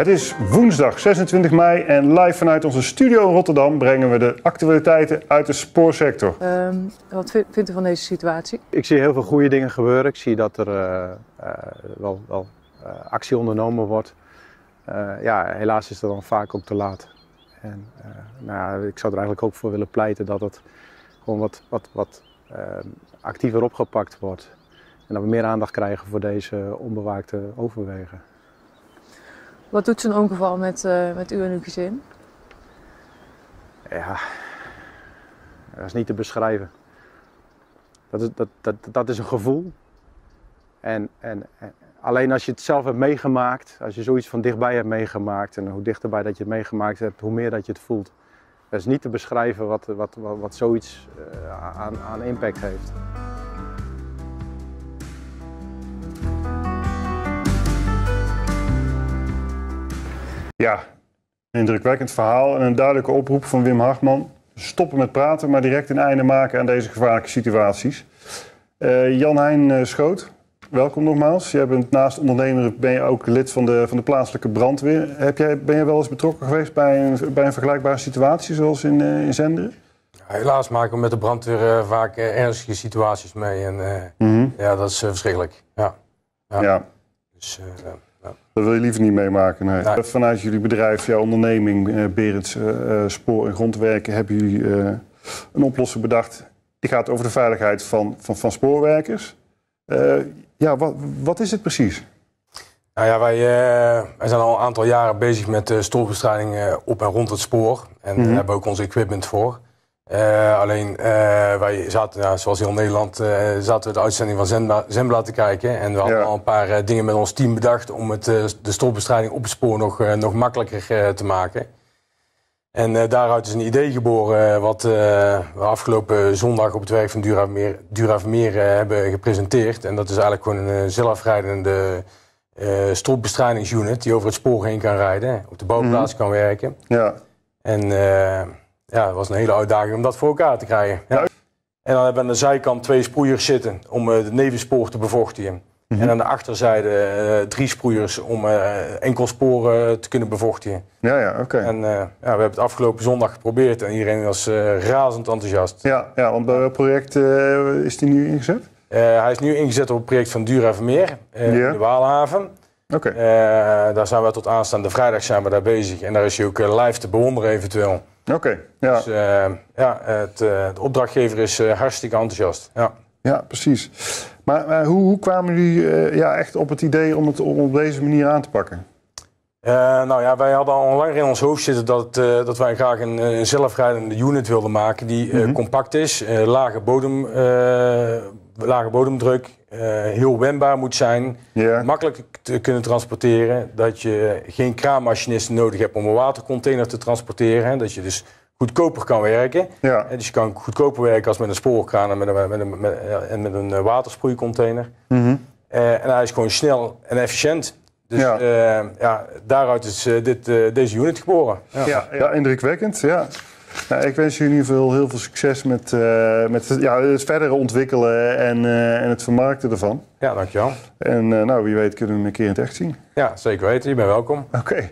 Het is woensdag 26 mei en live vanuit onze studio in Rotterdam brengen we de actualiteiten uit de spoorsector. Ehm, wat vindt u van deze situatie? Ik zie heel veel goede dingen gebeuren. Ik zie dat er eh, eh, wel, wel eh, actie ondernomen wordt. ja, helaas is dat dan vaak ook te laat. En nou, ik zou er eigenlijk ook voor willen pleiten dat het gewoon wat, wat, wat ehm, actiever opgepakt wordt. En dat we meer aandacht krijgen voor deze onbewaakte overwegen. Wat doet zo'n ongeval met, uh, met u en uw gezin? Ja, dat is niet te beschrijven. Dat is, dat, dat, dat is een gevoel. En, en, alleen als je het zelf hebt meegemaakt, als je zoiets van dichtbij hebt meegemaakt en hoe dichterbij dat je het meegemaakt hebt, hoe meer dat je het voelt. Dat is niet te beschrijven wat, wat, wat, zoiets eh, aan, aan impact heeft. Ja, een indrukwekkend verhaal en een duidelijke oproep van Wim Hartman. Stoppen met praten, maar direct een einde maken aan deze gevaarlijke situaties. Eh, Jan-Hein eh, Schoot, welkom nogmaals. Jij bent naast ondernemer ben je ook lid van de, van de plaatselijke brandweer. Heb jij, ben je wel eens betrokken geweest bij een, bij een vergelijkbare situatie zoals in, uh, in Zenderen? Helaas maken we met de brandweer vaak ernstige situaties mee. En, mhm. Ja, dat is verschrikkelijk. Ja. ja. ja. Dus, dat wil je liever niet meemaken. Vanuit jullie bedrijf, jouw onderneming, eh, Berends eh, eh, Spoor en Grondwerken, hebben jullie een oplossing bedacht. Die gaat over de veiligheid van, van, van spoorwerkers. ja, wat, wat is het precies? Nou ja, wij, wij zijn al een aantal jaren bezig met stoorbestrijding op en rond het spoor. En mhm. daar hebben we ook ons equipment voor. Eh, alleen eh, wij zaten, ja, zoals heel Nederland, eh, zaten we de uitzending van Zembla, te kijken. En we hadden al een paar dingen met ons team bedacht om het, de stopbestrijding op het spoor nog, nog makkelijker te maken. En daaruit is een idee geboren wat we afgelopen zondag op het werk van Duravermeer, Duravermeer hebben gepresenteerd. En dat is eigenlijk gewoon een zelfrijdende stopbestrijdigingsunit die over het spoor heen kan rijden, op de bouwplaats mhm. kan werken. Ja. En ja, het was een hele uitdaging om dat voor elkaar te krijgen. Ja. En dan hebben we aan de zijkant twee sproeiers zitten om eh, de nevenspoor te bevochtigen. Mhm. En aan de achterzijde eh, drie sproeiers om eh, enkel sporen te kunnen bevochtigen. Ja, ja, oké. En ja, we hebben het afgelopen zondag geprobeerd en iedereen was razend enthousiast. Ja, ja want bij welk project is die nu ingezet? hij is nu ingezet op het project van Dura Vermeer uh, in de Waalhaven. oké. daar zijn we tot aanstaande vrijdag zijn daar bezig. En daar is hij ook live te bewonderen eventueel. Oké, ja. Dus, eh, ja, het, eh, de opdrachtgever is eh, hartstikke enthousiast. Ja, ja precies. Maar, hoe, hoe, kwamen jullie ja, echt op het idee om het op deze manier aan te pakken? nou ja, wij hadden al langer in ons hoofd zitten dat, dat wij graag een, een zelfrijdende unit wilden maken die mhm. compact is, lage bodem, lage bodemdruk, eh, heel wendbaar moet zijn, makkelijk te kunnen transporteren, dat je geen kraanmachinisten nodig hebt om een watercontainer te transporteren, hè, dat je dus goedkoper kan werken. Ja. Dus je kan goedkoper werken als met een spoorkraan en met een, met een, met eh, een eh, watersproeicontainer. Mhm. en hij is gewoon snel en efficiënt. Dus ja. ja daaruit is dit, deze unit geboren. Ja, ja, ja indrukwekkend. Ja. Nou, ik wens jullie heel veel succes met, eh, met ja, het verdere ontwikkelen en, eh, en het vermarkten ervan. Ja, dankjewel. En eh, nou, wie weet kunnen we hem een keer in het echt zien. Ja, zeker weten. Je bent welkom. Oké.